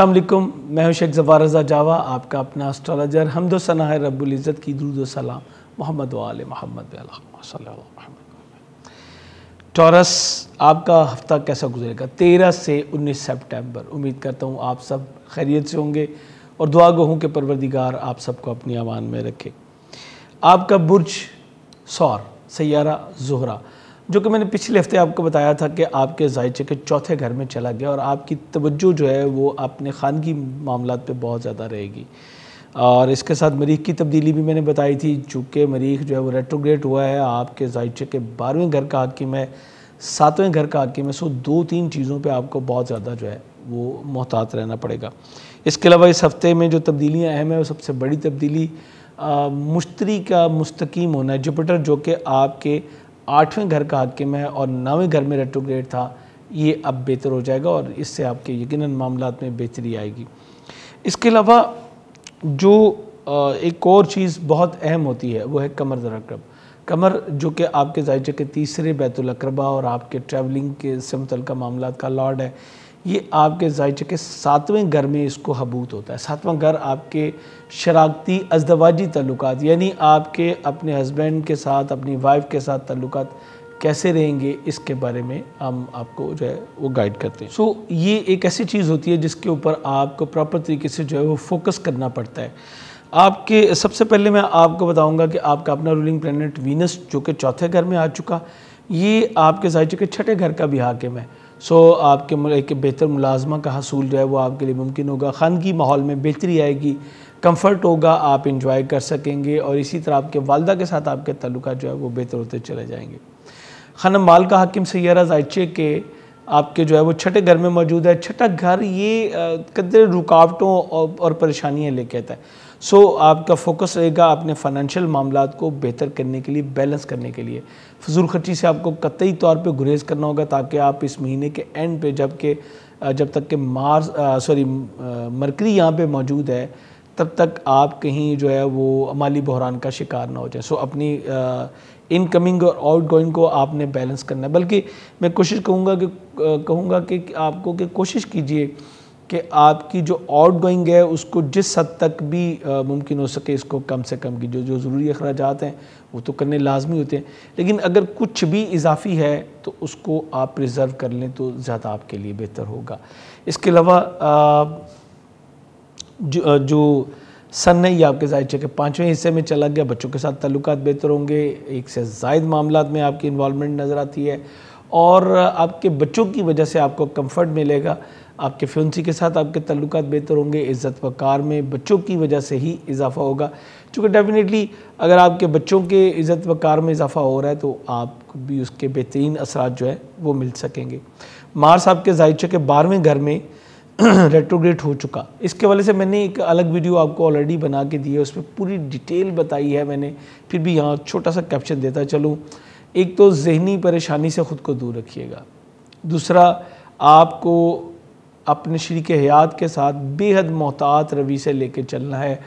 असलम मैं हूं शेख जवार रज़ा जावा आपका अपना एस्ट्रोलॉजर हमदो सना रबुल्ज़त की दूर सलाम मोहम्मद वाल मोहम्मद टॉरस आपका हफ्ता कैसा गुजरेगा तेरह से उन्नीस सेप्टेम्बर उम्मीद करता हूँ आप सब खैरियत से होंगे और दुआ गो हूँ कि परवरदिगार आप सबको अपनी आवान में रखे आपका बुर्ज सौर सैारा जहरा जो कि मैंने पिछले हफ्ते आपको बताया था कि आपके जायचे के चौथे घर में चला गया और आपकी तवज्जो जो है वो अपने खानगी मामला पे बहुत ज़्यादा रहेगी और इसके साथ मरीख की तब्दीली भी मैंने बताई थी चूँकि मरीख जो है वो रेट्रोग्रेट हुआ है आपके जायचे के बारहवें घर का हाकिम है सातवें घर का हाकिम है सो दो तीन चीज़ों पर आपको बहुत ज़्यादा जो है वो मोहतात रहना पड़ेगा इसके अलावा इस हफ्ते में जो तब्दीलियाँ अहम है वो सबसे बड़ी तब्दीली मुश्तरी का मुस्तकीम होना है जुपिटर जो कि आपके आठवें घर का हाकिम है और नौवें घर में रेट्रोग्रेड था ये अब बेहतर हो जाएगा और इससे आपके यकीन मामला में बेहतरी आएगी इसके अलावा जो एक और चीज़ बहुत अहम होती है वो है कमर दरक्रब कमर जो कि आपके जायजे के तीसरे बैतुलकरबा और आपके ट्रैवलिंग के से मुतल मामला का लॉर्ड है ये आपके जायचे के सातवें घर में इसको हबूत होता है सातवां घर आपके शराकती अजदवाजी तल्लक यानी आपके अपने हस्बैंड के साथ अपनी वाइफ के साथ तल्लुक कैसे रहेंगे इसके बारे में हम आपको जो है वो गाइड करते हैं सो so, ये एक ऐसी चीज़ होती है जिसके ऊपर आपको प्रॉपर तरीके से जो है वो फोकस करना पड़ता है आपके सबसे पहले मैं आपको बताऊंगा कि आपका अपना रूलिंग प्लानट वीनस जो कि चौथे घर में आ चुका ये आपके जायचे के छठे घर का भी हाकिम है सो आपके एक बेहतर मुलाजमा का हसूल जो है वो आपके लिए मुमकिन होगा ख़ानगी माहौल में बेहतरी आएगी कंफर्ट होगा आप इंजॉय कर सकेंगे और इसी तरह आपके वालदा के साथ आपके तल्लुक जो है वो बेहतर होते चले जाएंगे खन माल का हकीम सैारा जायचे के आपके जो है वो छठे घर में मौजूद है छठा घर ये कदर रुकावटों और परेशानियाँ लेके आता है सो so, आपका फोकस रहेगा अपने फाइनेंशियल मामला को बेहतर करने के लिए बैलेंस करने के लिए फजूल खर्ची से आपको कतई तौर पे गुरेज करना होगा ताकि आप इस महीने के एंड पे जबकि जब तक के मार्स सॉरी मरकरी यहाँ पे मौजूद है तब तक आप कहीं जो है वो माली बहरान का शिकार ना हो जाए सो so, अपनी आ, इनकमिंग और आउट गोइंग को आपने बैलेंस करना है बल्कि मैं कोशिश कहूँगा कि कहूँगा कि आपको कि कोशिश कीजिए कि आपकी जो आउट गोइंग है उसको जिस हद तक भी मुमकिन हो सके इसको कम से कम की जो जो ज़रूरी अखराज हैं वो तो करने लाजमी होते हैं लेकिन अगर कुछ भी इजाफी है तो उसको आप प्रिजर्व कर लें तो ज़्यादा आपके लिए बेहतर होगा इसके अलावा जो, जो सन ही आपके जाहिर के पाँचवें हिस्से में चला गया बच्चों के साथ तल्लक बेहतर होंगे एक से जायद मामला में आपकी इन्वॉलमेंट नज़र आती है और आपके बच्चों की वजह से आपको कम्फर्ट मिलेगा आपके फ्यूंसी के साथ आपके तल्लुक बेहतर होंगे इज़्ज़त वकार में बच्चों की वजह से ही इजाफा होगा चूँकि डेफिनेटली अगर आपके बच्चों के इज़्ज़त वकार में इजाफा हो रहा है तो आप भी उसके बेहतरीन असरा जो है वो मिल सकेंगे मार्स आपके जायचे के बारहवें घर में रेट्रोग्रेट हो चुका इसके वाले से मैंने एक अलग वीडियो आपको ऑलरेडी बना के दी है उसमें पूरी डिटेल बताई है मैंने फिर भी यहाँ छोटा सा कैप्शन देता चलूँ एक तो जहनी परेशानी से ख़ुद को दूर रखिएगा दूसरा आपको अपने शरीक हयात के साथ बेहद मोहतात रवि से लेके चलना है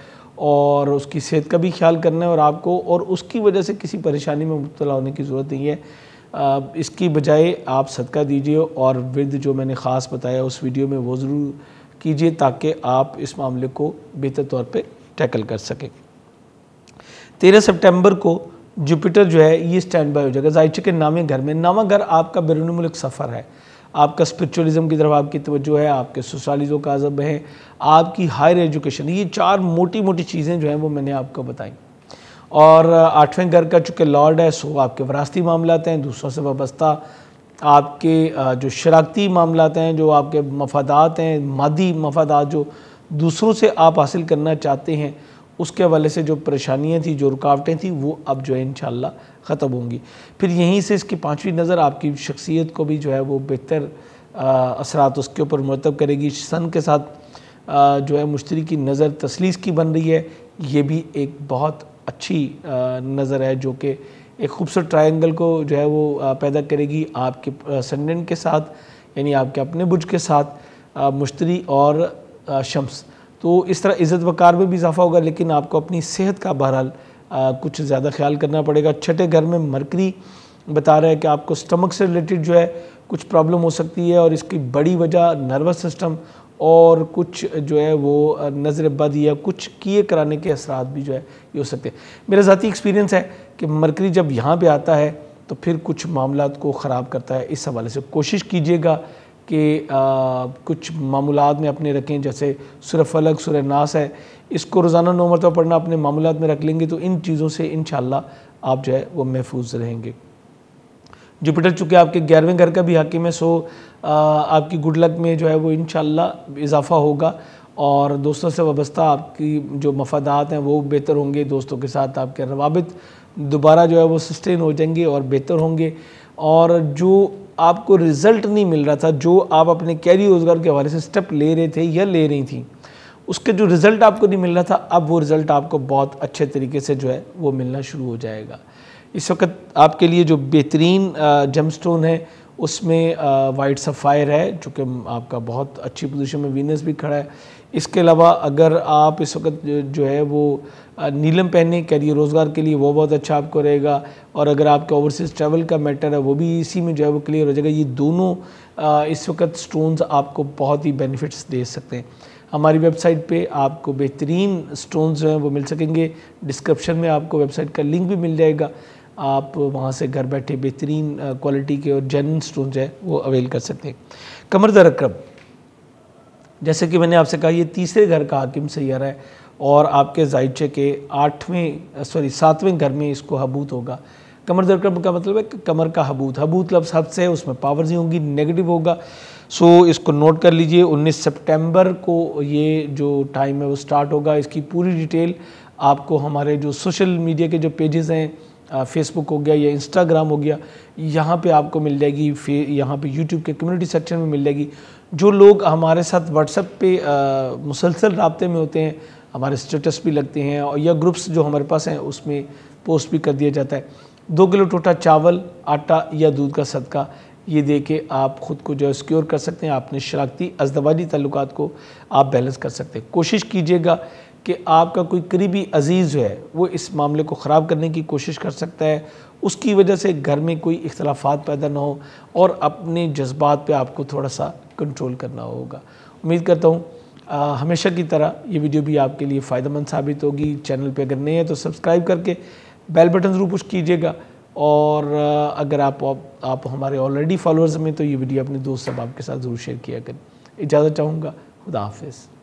और उसकी सेहत का भी ख्याल करना है और आपको और उसकी वजह से किसी परेशानी में मुबला होने की ज़रूरत नहीं है आ, इसकी बजाय आप सदका दीजिए और विद जो मैंने ख़ास बताया उस वीडियो में वो ज़रूर कीजिए ताकि आप इस मामले को बेहतर तौर पर टैकल कर सकें तेरह सितंबर को जुपिटर जो है ये स्टैंड बाय हो जाएगा जायचे के नामे घर में नामा घर आपका बैरून मुल्क सफ़र है आपका स्परिचुअलिज़म की तरफ आपकी तवज्जो है आपके सोशलिज़ों का अजब है आपकी हायर एजुकेशन ये चार मोटी मोटी चीज़ें जो हैं वो मैंने आपको बताई और आठवें घर का चूँकि लॉर्ड है सो आपके वरासती मामला हैं दूसरों से वाबस्ता आपके जो शराकती मामला हैं जो आपके मफादात हैं मादी मफादात जो दूसरों से आप हासिल करना चाहते हैं उसके हवाले से जो परेशानियाँ थी जो रुकावटें थी वो अब जो है इन ख़त्म होंगी फिर यहीं से इसकी पाँचवीं नज़र आपकी शख्सियत को भी जो है वो बेहतर असरात उसके ऊपर मरतब करेगी सन के साथ आ, जो है मुश्तरी की नज़र तसलीस की बन रही है ये भी एक बहुत अच्छी नज़र है जो कि एक खूबसूरत ट्रायंगल को जो है वो पैदा करेगी आपके सन्डेंट के साथ यानी आपके अपने बुज के साथ मुश्तरी और शम्स तो इस तरह इज़्ज़त वकार में भी इजाफा होगा लेकिन आपको अपनी सेहत का बहरहाल कुछ ज़्यादा ख्याल करना पड़ेगा छठे घर में मरकरी बता रहे हैं कि आपको स्टमक से रिलेटेड जो है कुछ प्रॉब्लम हो सकती है और इसकी बड़ी वजह नर्वस सिस्टम और कुछ जो है वो नज़र बद या कुछ किए कराने के असर भी जो है ये हो सकते हैं मेरा ज़ाती एक्सपीरियंस है कि मरकरी जब यहाँ पर आता है तो फिर कुछ मामला को ख़राब करता है इस हवाले से कोशिश कीजिएगा कि कुछ मामूलات में अपने रखें जैसे सुर फलक सुर नास है इसको रोज़ाना नौ मरतबा पढ़ना अपने मामूलات में रख लेंगे तो इन चीज़ों से इन आप जो है वो महफूज रहेंगे जुपिटर चूँकि आपके ग्यारहवें घर का भी हाकिम है सो आपकी गुड लक में जो है वो इन इजाफ़ा होगा और दोस्तों से वाबस्ता आपकी जो मफादात हैं वो बेहतर होंगे दोस्तों के साथ आपके रवाबित दोबारा जो है वो सस्टेन हो जाएंगे और बेहतर होंगे और जो आपको रिज़ल्ट नहीं मिल रहा था जो आप अपने कैरी रोज़गार के हवाले से स्टेप ले रहे थे या ले रही थी उसके जो रिज़ल्ट आपको नहीं मिल रहा था अब वो रिज़ल्ट आपको बहुत अच्छे तरीके से जो है वो मिलना शुरू हो जाएगा इस वक्त आपके लिए जो बेहतरीन जम स्टोन है उसमें वाइट सफ़ायर है जो कि आपका बहुत अच्छी पोजीशन में वीनस भी खड़ा है इसके अलावा अगर आप इस वक्त जो है वो नीलम पहने करिए रोज़गार के लिए वो बहुत अच्छा आपको रहेगा और अगर आपका ओवरसीज़ ट्रैवल का मैटर है वो भी इसी में जो है वो क्लियर हो जाएगा ये दोनों इस वक्त स्टोन्स आपको बहुत ही बेनिफिट्स दे सकते हैं हमारी वेबसाइट पे आपको बेहतरीन स्टोन्स जो हैं वो मिल सकेंगे डिस्क्रिप्शन में आपको वेबसाइट का लिंक भी मिल जाएगा आप वहाँ से घर बैठे बेहतरीन क्वालिटी के और स्टोन जो है वो अवेल कर सकते हैं कमर दरक्रम जैसे कि मैंने आपसे कहा ये तीसरे घर का हाकिम सैारा है और आपके जायचे के आठवें सॉरी सातवें घर में इसको हबूत होगा कमर दरक्रम का मतलब है कमर का हबूत हबूत लफ्स हद से उसमें पावर नहीं होंगी नेगेटिव होगा सो इसको नोट कर लीजिए 19 सितंबर को ये जो टाइम है वो स्टार्ट होगा इसकी पूरी डिटेल आपको हमारे जो सोशल मीडिया के जो पेजेस हैं फेसबुक हो गया या इंस्टाग्राम हो गया यहाँ पे आपको मिल जाएगी फिर यहाँ पे यूट्यूब के कम्युनिटी सेक्शन में मिल जाएगी जो लोग हमारे साथ व्हाट्सएप पे मुसलसल रबते में होते हैं हमारे स्टेटस भी लगते हैं और या ग्रुप्स जो हमारे पास हैं उसमें पोस्ट भी कर दिया जाता है दो किलो टोटा चावल आटा या दूध का सदका ये दे के आप ख़ुद को जो सिक्योर कर सकते हैं अपने शराखती अजदवाजी तल्लुक को आप बैलेंस कर सकते हैं कोशिश कीजिएगा कि आपका कोई करीबी अजीज़ है वो इस मामले को ख़राब करने की कोशिश कर सकता है उसकी वजह से घर में कोई इख्तलाफात पैदा ना हो और अपने जज्बात पे आपको थोड़ा सा कंट्रोल करना होगा उम्मीद करता हूँ हमेशा की तरह ये वीडियो भी आपके लिए फ़ायदेमंद साबित होगी चैनल पे अगर नहीं है तो सब्सक्राइब करके बेल बटन ज़रूर पुश कीजिएगा और अगर आप आप हमारे ऑलरेडी फॉलोअर्स में तो ये वीडियो अपने दोस्त सब आपके साथ ज़रूर शेयर किया करें इजाज़त चाहूँगा खुदा हाफिज़